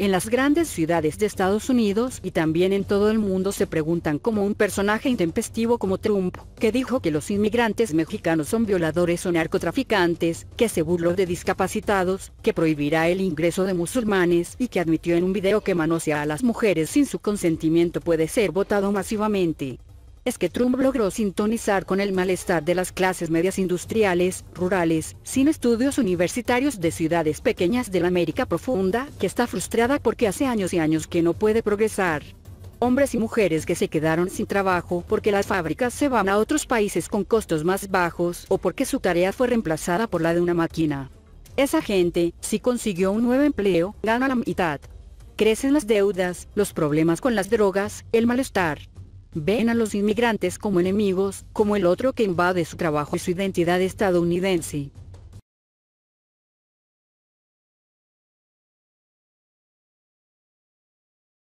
En las grandes ciudades de Estados Unidos y también en todo el mundo se preguntan cómo un personaje intempestivo como Trump, que dijo que los inmigrantes mexicanos son violadores o narcotraficantes, que se burló de discapacitados, que prohibirá el ingreso de musulmanes y que admitió en un video que manosea a las mujeres sin su consentimiento puede ser votado masivamente es que Trump logró sintonizar con el malestar de las clases medias industriales, rurales, sin estudios universitarios de ciudades pequeñas de la América profunda, que está frustrada porque hace años y años que no puede progresar. Hombres y mujeres que se quedaron sin trabajo porque las fábricas se van a otros países con costos más bajos o porque su tarea fue reemplazada por la de una máquina. Esa gente, si consiguió un nuevo empleo, gana la mitad. Crecen las deudas, los problemas con las drogas, el malestar ven a los inmigrantes como enemigos, como el otro que invade su trabajo y su identidad estadounidense.